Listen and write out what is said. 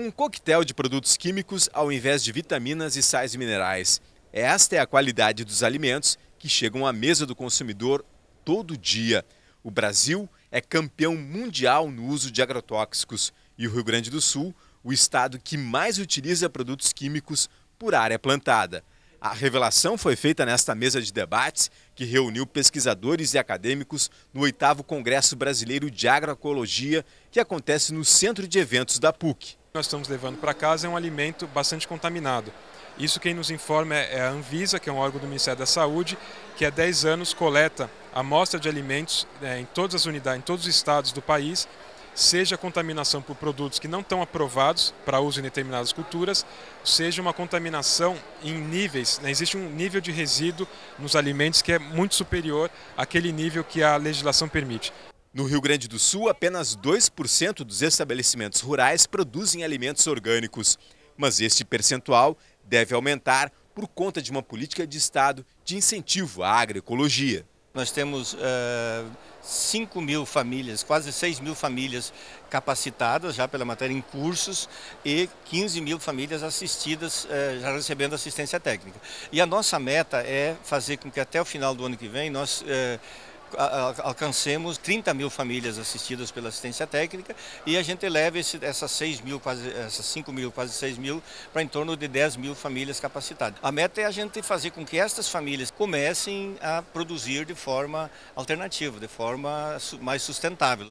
Um coquetel de produtos químicos ao invés de vitaminas e sais minerais. Esta é a qualidade dos alimentos que chegam à mesa do consumidor todo dia. O Brasil é campeão mundial no uso de agrotóxicos e o Rio Grande do Sul, o estado que mais utiliza produtos químicos por área plantada. A revelação foi feita nesta mesa de debates que reuniu pesquisadores e acadêmicos no 8 Congresso Brasileiro de Agroecologia, que acontece no Centro de Eventos da PUC nós estamos levando para casa é um alimento bastante contaminado. Isso quem nos informa é, é a Anvisa, que é um órgão do Ministério da Saúde, que há 10 anos coleta amostra de alimentos é, em todas as unidades, em todos os estados do país, seja contaminação por produtos que não estão aprovados para uso em determinadas culturas, seja uma contaminação em níveis, né? existe um nível de resíduo nos alimentos que é muito superior àquele nível que a legislação permite. No Rio Grande do Sul, apenas 2% dos estabelecimentos rurais produzem alimentos orgânicos. Mas este percentual deve aumentar por conta de uma política de Estado de incentivo à agroecologia. Nós temos uh, eh, 5 mil famílias, quase 6 mil famílias capacitadas já pela matéria em cursos e 15 mil famílias assistidas, uh, já recebendo assistência técnica. E a nossa meta é fazer com que até o final do ano que vem nós uh, alcancemos 30 mil famílias assistidas pela assistência técnica e a gente leva esse, essas, 6 mil, quase, essas 5 mil, quase 6 mil, para em torno de 10 mil famílias capacitadas. A meta é a gente fazer com que estas famílias comecem a produzir de forma alternativa, de forma mais sustentável.